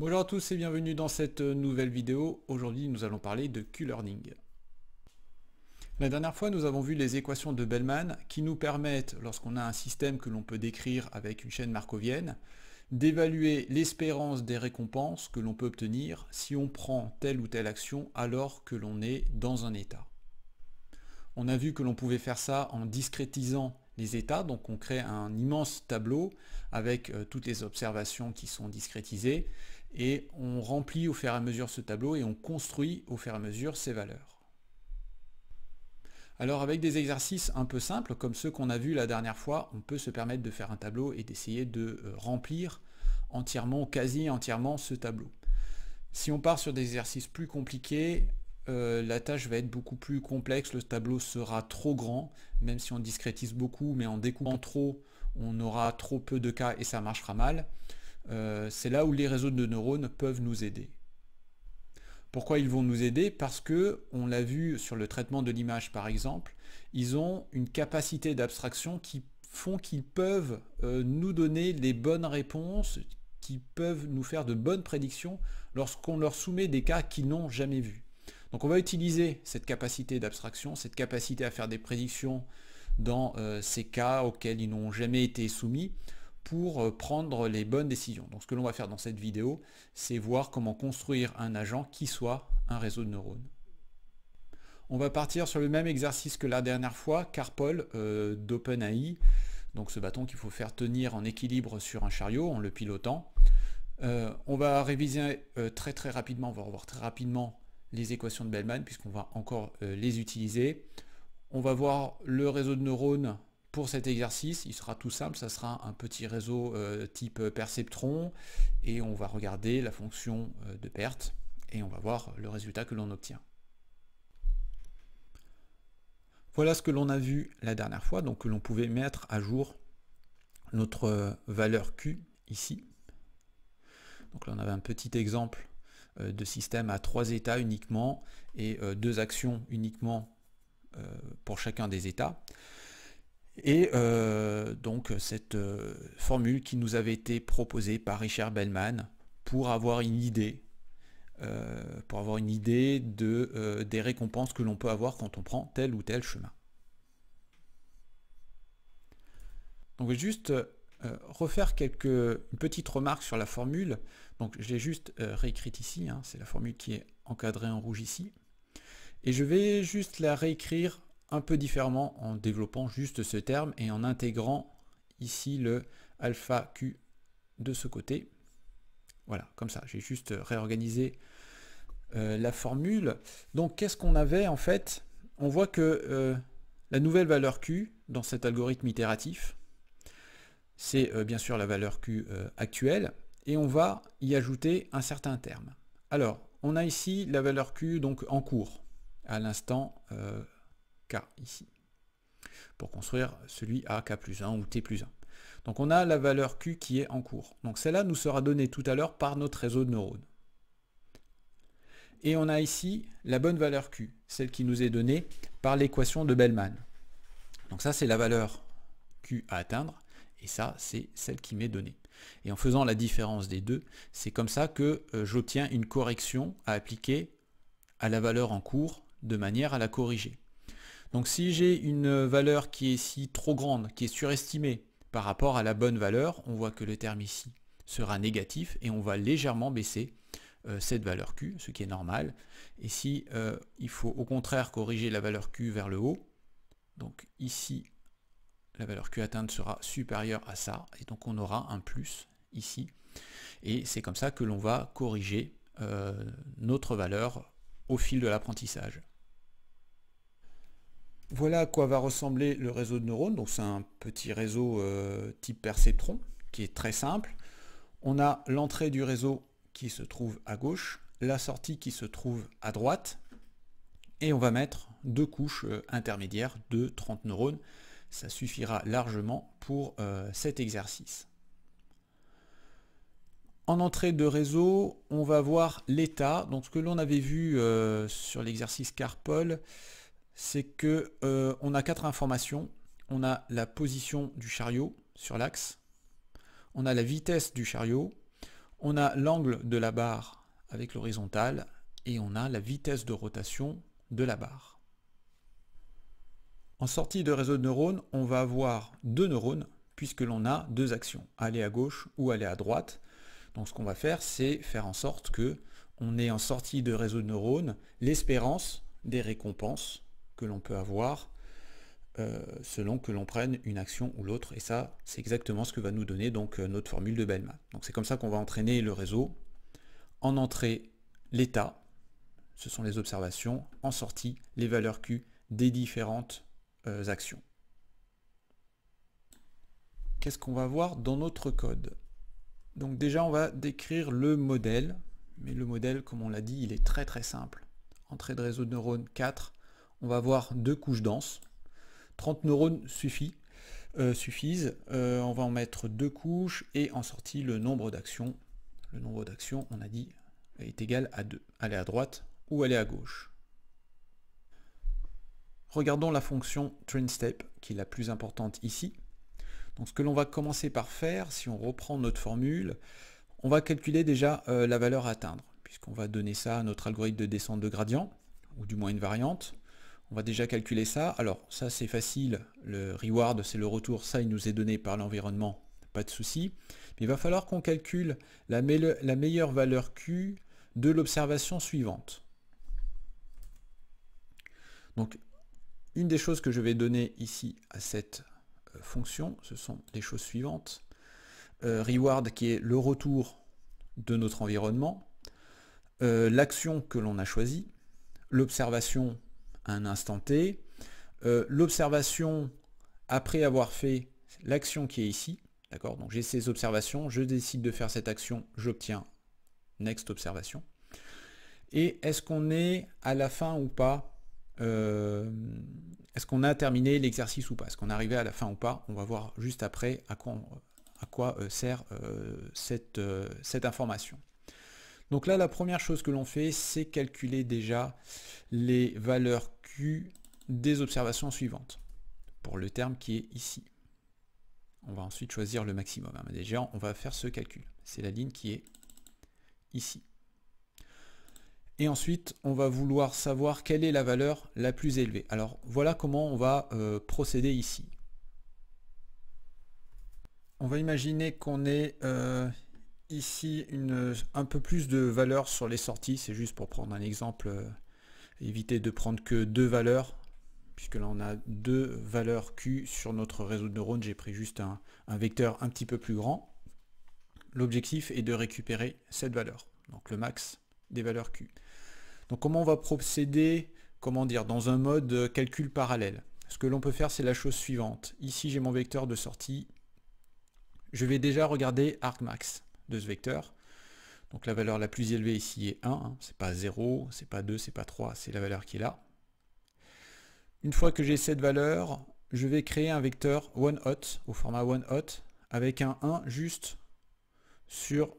Bonjour à tous et bienvenue dans cette euh, nouvelle vidéo. Aujourd'hui nous allons parler de Q-Learning. La dernière fois nous avons vu les équations de Bellman qui nous permettent, lorsqu'on a un système que l'on peut décrire avec une chaîne markovienne, d'évaluer l'espérance des récompenses que l'on peut obtenir si on prend telle ou telle action alors que l'on est dans un état. On a vu que l'on pouvait faire ça en discrétisant les états, donc on crée un immense tableau avec euh, toutes les observations qui sont discrétisées et on remplit au fur et à mesure ce tableau et on construit au fur et à mesure ces valeurs. Alors avec des exercices un peu simples comme ceux qu'on a vus la dernière fois, on peut se permettre de faire un tableau et d'essayer de euh, remplir entièrement, quasi entièrement ce tableau. Si on part sur des exercices plus compliqués, euh, la tâche va être beaucoup plus complexe, le tableau sera trop grand, même si on discrétise beaucoup, mais en découpant trop, on aura trop peu de cas et ça marchera mal. Euh, c'est là où les réseaux de neurones peuvent nous aider. Pourquoi ils vont nous aider Parce que, on l'a vu sur le traitement de l'image par exemple, ils ont une capacité d'abstraction qui font qu'ils peuvent euh, nous donner les bonnes réponses, qui peuvent nous faire de bonnes prédictions lorsqu'on leur soumet des cas qu'ils n'ont jamais vus. Donc on va utiliser cette capacité d'abstraction, cette capacité à faire des prédictions dans euh, ces cas auxquels ils n'ont jamais été soumis pour euh, prendre les bonnes décisions. Donc ce que l'on va faire dans cette vidéo, c'est voir comment construire un agent qui soit un réseau de neurones. On va partir sur le même exercice que la dernière fois, Carpol euh, d'OpenAI, donc ce bâton qu'il faut faire tenir en équilibre sur un chariot en le pilotant. Euh, on va réviser très très rapidement, on va revoir très rapidement les équations de Bellman puisqu'on va encore les utiliser. On va voir le réseau de neurones pour cet exercice, il sera tout simple, ça sera un petit réseau euh, type euh, perceptron et on va regarder la fonction euh, de perte et on va voir le résultat que l'on obtient. Voilà ce que l'on a vu la dernière fois, donc que l'on pouvait mettre à jour notre valeur Q ici. Donc là on avait un petit exemple de système à trois états uniquement et deux actions uniquement pour chacun des états. Et euh, donc cette euh, formule qui nous avait été proposée par Richard Bellman pour avoir une idée, euh, pour avoir une idée de, des récompenses que l'on peut avoir quand on prend tel ou tel chemin. Donc juste refaire quelques une petite remarque sur la formule. Donc je l'ai juste réécrite ici, hein. c'est la formule qui est encadrée en rouge ici. Et je vais juste la réécrire un peu différemment en développant juste ce terme et en intégrant ici le alpha q de ce côté. Voilà, comme ça, j'ai juste réorganisé euh, la formule. Donc qu'est-ce qu'on avait en fait On voit que euh, la nouvelle valeur q dans cet algorithme itératif, c'est euh, bien sûr la valeur q actuelle, et on va y ajouter un certain terme. Alors, on a ici la valeur q donc en cours, à l'instant K ici, pour construire celui à K plus 1 ou T plus 1. Donc on a la valeur Q qui est en cours. Donc celle-là nous sera donnée tout à l'heure par notre réseau de neurones. Et on a ici la bonne valeur Q, celle qui nous est donnée par l'équation de Bellman. Donc ça c'est la valeur Q à atteindre, et ça c'est celle qui m'est donnée. Et en faisant la différence des deux, c'est comme ça que euh, j'obtiens une correction à appliquer à la valeur en cours de manière à la corriger. Donc si j'ai une valeur qui est ici trop grande, qui est surestimée par rapport à la bonne valeur, on voit que le terme ici sera négatif et on va légèrement baisser euh, cette valeur Q, ce qui est normal. Et si euh, il faut au contraire corriger la valeur Q vers le haut, donc ici la valeur Q atteinte sera supérieure à ça, et donc on aura un plus ici. Et c'est comme ça que l'on va corriger euh, notre valeur au fil de l'apprentissage. Voilà à quoi va ressembler le réseau de neurones. Donc c'est un petit réseau euh, type perceptron qui est très simple. On a l'entrée du réseau qui se trouve à gauche, la sortie qui se trouve à droite, et on va mettre deux couches euh, intermédiaires de 30 neurones. Ça suffira largement pour euh, cet exercice. En entrée de réseau, on va voir l'état. Donc ce que l'on avait vu sur l'exercice CARPOL, c'est que euh, on a quatre informations. On a la position du chariot sur l'axe, on a la vitesse du chariot, on a l'angle de la barre avec l'horizontale et on a la vitesse de rotation de la barre. En sortie de réseau de neurones, on va avoir deux neurones puisque l'on a deux actions, aller à gauche ou aller à droite. Donc ce qu'on va faire, c'est faire en sorte que on ait en sortie de réseau de neurones l'espérance des récompenses que l'on peut avoir euh, selon que l'on prenne une action ou l'autre. Et ça, c'est exactement ce que va nous donner donc euh, notre formule de Bellman. Donc c'est comme ça qu'on va entraîner le réseau. En entrée, l'état, ce sont les observations. En sortie, les valeurs Q des différentes euh, actions. Qu'est-ce qu'on va voir dans notre code Donc déjà, on va décrire le modèle. Mais le modèle, comme on l'a dit, il est très très simple. Entrée de réseau de neurones 4, on va avoir deux couches denses. 30 neurones suffit, euh, suffisent. Euh, on va en mettre deux couches et en sortie le nombre d'actions. Le nombre d'actions, on a dit, est égal à 2. Aller à droite ou aller à gauche. Regardons la fonction step qui est la plus importante ici. Donc ce que l'on va commencer par faire, si on reprend notre formule, on va calculer déjà euh, la valeur à atteindre, puisqu'on va donner ça à notre algorithme de descente de gradient, ou du moins une variante. On va déjà calculer ça. Alors ça c'est facile, le reward c'est le retour, ça il nous est donné par l'environnement, pas de souci. Mais il va falloir qu'on calcule la, meilleure valeur Q de l'observation suivante. Donc une des choses que je vais donner ici à cette euh, fonction, ce sont les choses suivantes. Euh, reward qui est le retour de notre environnement, euh, l'action que l'on a choisie, l'observation un instant t. Euh, l'observation, après avoir fait l'action qui est ici, d'accord Donc j'ai ces observations, je décide de faire cette action, j'obtiens next observation. Et est-ce qu'on est à la fin ou pas euh, Est-ce qu'on a terminé l'exercice ou pas Est-ce qu'on arrivait à la fin ou pas On va voir juste après à quoi, à quoi euh, sert cette, cette information. Donc là, la première chose que l'on fait, c'est calculer déjà les valeurs des observations suivantes, pour le terme qui est ici. On va ensuite choisir le maximum. Déjà, ah, on va faire ce calcul. C'est la ligne qui est ici. Et ensuite, on va vouloir savoir quelle est la valeur la plus élevée. Alors, voilà comment on va euh, procéder ici. On va imaginer qu'on ait euh, ici une, un peu plus de valeur sur les sorties. C'est juste pour prendre un exemple euh, éviter de prendre que deux valeurs, puisque là on a deux valeurs Q sur notre réseau de neurones, j'ai pris juste un, vecteur un petit peu plus grand. L'objectif est de récupérer cette valeur, donc le max des valeurs Q. Donc comment on va procéder, comment dire, dans un mode euh, calcul parallèle Ce que l'on peut faire c'est la chose suivante. Ici j'ai mon vecteur de sortie, je vais déjà regarder max de ce vecteur. Donc la valeur la plus élevée ici est 1, hein. c'est pas 0, c'est pas 2, c'est pas 3, c'est la valeur qui est là. Une fois que j'ai cette valeur, je vais créer un vecteur 1-hot, au format 1-hot, avec un 1 juste sur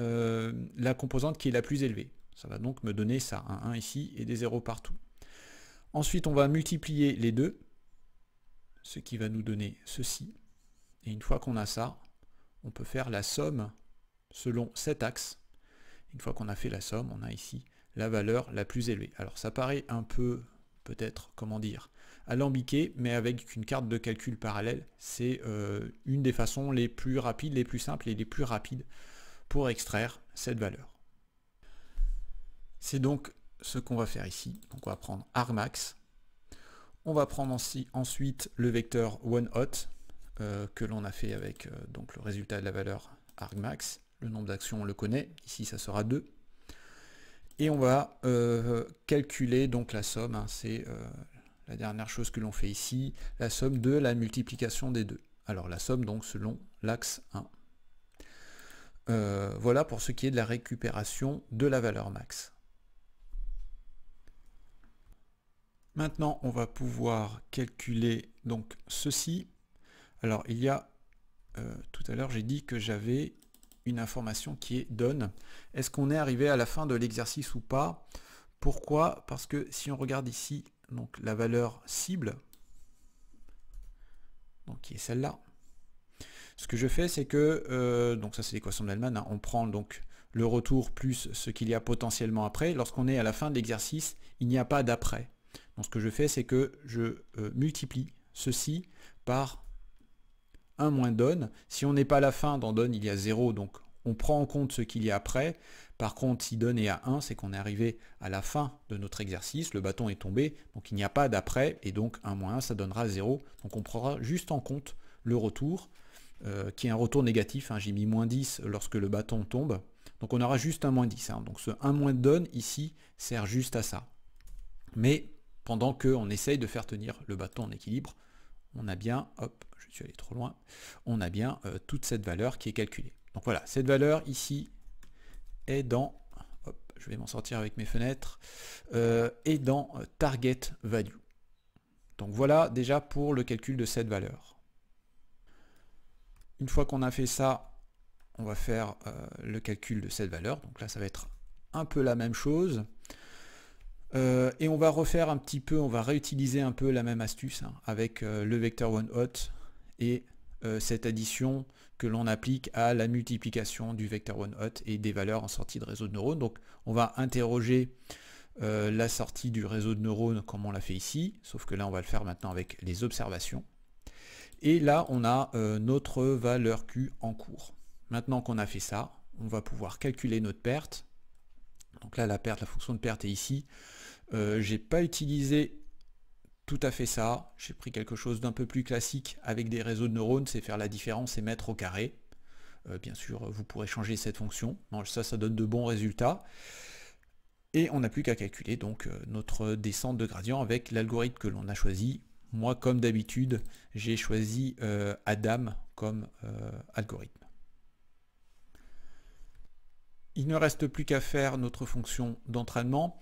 euh, la composante qui est la plus élevée. Ça va donc me donner ça, un 1 ici et des 0 partout. Ensuite, on va multiplier les deux, ce qui va nous donner ceci. Et une fois qu'on a ça, on peut faire la somme selon cet axe. Une fois qu'on a fait la somme, on a ici la valeur la plus élevée. Alors ça paraît un peu, peut-être, comment dire, alambiqué, mais avec une carte de calcul parallèle, c'est euh, une des façons les plus rapides, les plus simples et les plus rapides pour extraire cette valeur. C'est donc ce qu'on va faire ici. Donc on va prendre argmax On va prendre ensuite le vecteur one hot euh, que l'on a fait avec euh, donc le résultat de la valeur argmax. Le nombre d'actions, on le connaît. Ici, ça sera 2. Et on va euh, calculer donc la somme. Hein. C'est euh, la dernière chose que l'on fait ici. La somme de la multiplication des deux. Alors la somme donc selon l'axe 1. Euh, voilà pour ce qui est de la récupération de la valeur max. Maintenant, on va pouvoir calculer donc ceci. Alors, il y a, tout à l'heure, j'ai dit que j'avais une information qui est donne. Est-ce qu'on est arrivé à la fin de l'exercice ou pas Pourquoi Parce que si on regarde ici donc la valeur cible, donc qui est celle-là, ce que je fais c'est que, euh, donc ça c'est l'équation de l'Allemagne, hein, on prend donc le retour plus ce qu'il y a potentiellement après. Lorsqu'on est à la fin de l'exercice, il n'y a pas d'après. Donc ce que je fais c'est que je euh, multiplie ceci par 1 moins donne. Si on n'est pas à la fin, dans donne, il y a 0, donc on prend en compte ce qu'il y a après. Par contre, si donne est à 1, c'est qu'on est arrivé à la fin de notre exercice, le bâton est tombé, donc il n'y a pas d'après, et donc 1 moins 1, ça donnera 0. Donc on prendra juste en compte le retour, euh, qui est un retour négatif. Hein. J'ai mis moins 10 lorsque le bâton tombe. Donc on aura juste un moins 10. Hein. Donc ce 1 moins donne ici sert juste à ça. Mais pendant qu'on essaye de faire tenir le bâton en équilibre, on a bien, hop, je suis allé trop loin, on a bien euh, toute cette valeur qui est calculée. Donc voilà, cette valeur ici est dans, hop, je vais m'en sortir avec mes fenêtres, euh, est dans euh, target value. Donc voilà déjà pour le calcul de cette valeur. Une fois qu'on a fait ça, on va faire le calcul de cette valeur. Donc là, ça va être un peu la même chose. Euh, et on va refaire un petit peu, on va réutiliser un peu la même astuce hein, avec euh, le vecteur one hot et euh, cette addition que l'on applique à la multiplication du vecteur one hot et des valeurs en sortie de réseau de neurones. Donc on va interroger la sortie du réseau de neurones comme on l'a fait ici, sauf que là on va le faire maintenant avec les observations. Et là on a notre valeur Q en cours. Maintenant qu'on a fait ça, on va pouvoir calculer notre perte. Donc là la perte, la fonction de perte est ici. Euh, j'ai pas utilisé tout à fait ça. J'ai pris quelque chose d'un peu plus classique avec des réseaux de neurones, c'est faire la différence et mettre au carré. Euh, bien sûr, vous pourrez changer cette fonction. ça, ça donne de bons résultats. Et on n'a plus qu'à calculer donc euh, notre descente de gradient avec l'algorithme que l'on a choisi. Moi, comme d'habitude, j'ai choisi Adam comme algorithme. Il ne reste plus qu'à faire notre fonction d'entraînement.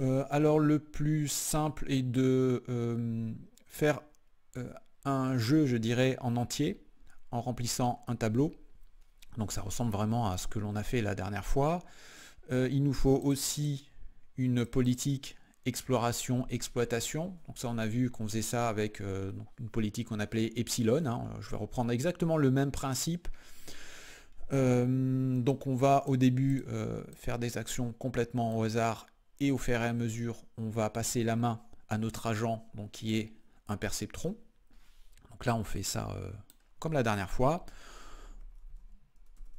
Euh, alors le plus simple est de euh, faire euh, un jeu, je dirais, en entier, en remplissant un tableau. Donc ça ressemble vraiment à ce que l'on a fait la dernière fois. il nous faut aussi une politique exploration, exploitation. Donc ça on a vu qu'on faisait ça avec une politique qu'on appelait Epsilon. Hein. Je vais reprendre exactement le même principe. donc on va au début faire des actions complètement au hasard et au fur et à mesure, on va passer la main à notre agent, donc qui est un perceptron. Donc là, on fait ça euh, comme la dernière fois.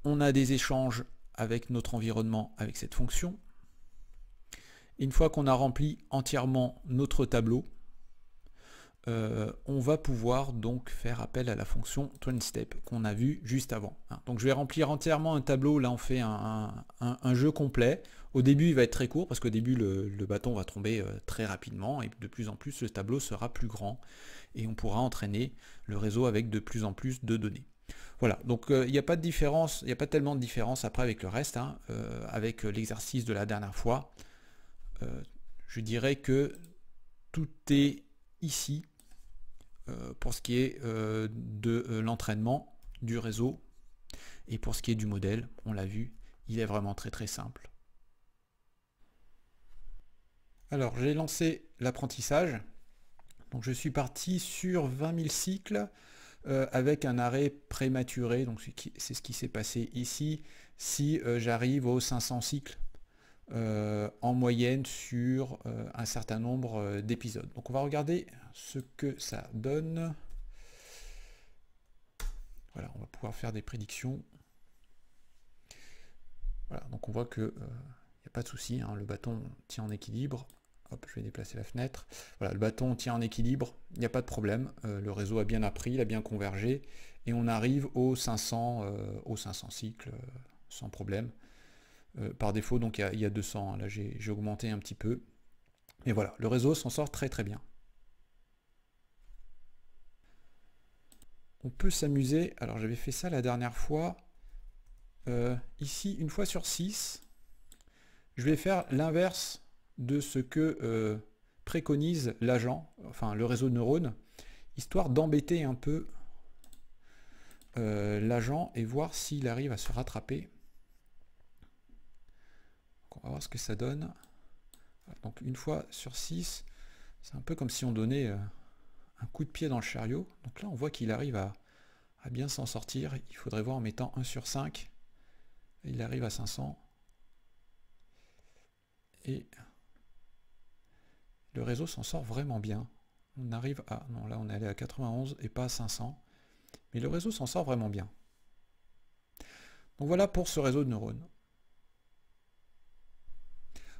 On a des échanges avec notre environnement, avec cette fonction. Une fois qu'on a rempli entièrement notre tableau, euh, on va pouvoir donc faire appel à la fonction step qu'on a vu juste avant. Hein. Donc je vais remplir entièrement un tableau, là on fait un, jeu complet. Au début il va être très court parce qu'au début le, bâton va tomber euh, très rapidement et de plus en plus le tableau sera plus grand et on pourra entraîner le réseau avec de plus en plus de données. Voilà, donc euh, il n'y a pas de différence, il n'y a pas tellement de différence après avec le reste, hein. avec l'exercice de la dernière fois. je dirais que tout est ici euh, pour ce qui est euh, de euh, l'entraînement du réseau et pour ce qui est du modèle, on l'a vu, il est vraiment très très simple. Alors j'ai lancé l'apprentissage. Donc je suis parti sur 20 000 cycles avec un arrêt prématuré. Donc c'est ce qui s'est passé ici. Si j'arrive aux 500 cycles, euh, en moyenne sur euh, un certain nombre euh, d'épisodes. Donc on va regarder ce que ça donne. Voilà, on va pouvoir faire des prédictions. Voilà, donc on voit que il n'y a pas de souci, hein, le bâton tient en équilibre. Hop, je vais déplacer la fenêtre. Voilà, le bâton tient en équilibre, il n'y a pas de problème. le réseau a bien appris, il a bien convergé. Et on arrive au 500, aux 500 cycles sans problème. Euh, par défaut, donc il y, a, 200. Hein. Là, j'ai augmenté un petit peu. Mais voilà, le réseau s'en sort très très bien. On peut s'amuser. Alors, j'avais fait ça la dernière fois. Euh, ici, une fois sur 6, je vais faire l'inverse de ce que euh, préconise l'agent, enfin le réseau de neurones, histoire d'embêter un peu l'agent et voir s'il arrive à se rattraper on va voir ce que ça donne. Donc une fois sur 6, c'est un peu comme si on donnait euh, un coup de pied dans le chariot. Donc là, on voit qu'il arrive à, bien s'en sortir. Il faudrait voir en mettant 1 sur 5. Il arrive à 500. Et le réseau s'en sort vraiment bien. On arrive à... Non, là, on est allé à 91 et pas à 500. Mais le réseau s'en sort vraiment bien. Donc voilà pour ce réseau de neurones.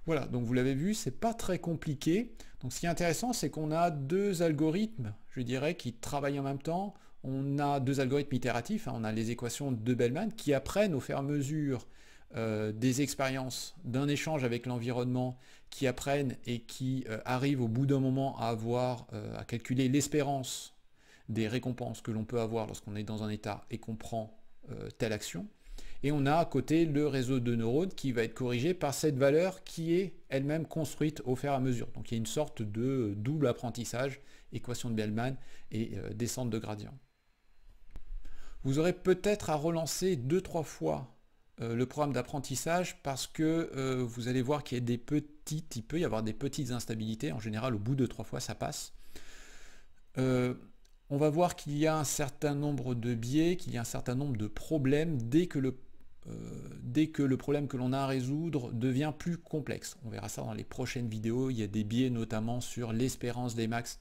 Voilà, donc vous l'avez vu, c'est pas très compliqué. Donc ce qui est intéressant, c'est qu'on a deux algorithmes, je dirais, qui travaillent en même temps. On a deux algorithmes itératifs, hein. on a les équations de Bellman qui apprennent au fur et à mesure euh, des expériences d'un échange avec l'environnement, qui apprennent et qui euh, arrivent au bout d'un moment à avoir, euh, à calculer l'espérance des récompenses que l'on peut avoir lorsqu'on est dans un état et qu'on prend telle action. Et on a à côté le réseau de neurones qui va être corrigé par cette valeur qui est elle-même construite au fur et à mesure. Donc il y a une sorte de double apprentissage, équation de Bellman et euh, descente de gradient. Vous aurez peut-être à relancer deux trois fois euh, le programme d'apprentissage parce que euh, vous allez voir qu'il y a des petits, il peut y avoir des petites instabilités. En général, au bout de trois fois, ça passe. on va voir qu'il y a un certain nombre de biais, qu'il y a un certain nombre de problèmes dès que le euh, dès que le problème que l'on a à résoudre devient plus complexe. On verra ça dans les prochaines vidéos. Il y a des biais notamment sur l'espérance des max.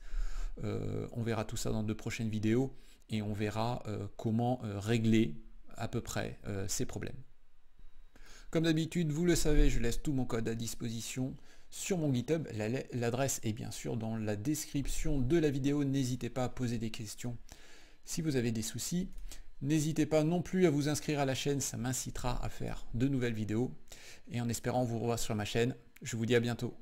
Euh, on verra tout ça dans deux prochaines vidéos et on verra euh, comment régler à peu près ces problèmes. Comme d'habitude, vous le savez, je laisse tout mon code à disposition sur mon GitHub. L'adresse est bien sûr dans la description de la vidéo. N'hésitez pas à poser des questions si vous avez des soucis. N'hésitez pas non plus à vous inscrire à la chaîne, ça m'incitera à faire de nouvelles vidéos. Et en espérant vous revoir sur ma chaîne, je vous dis à bientôt.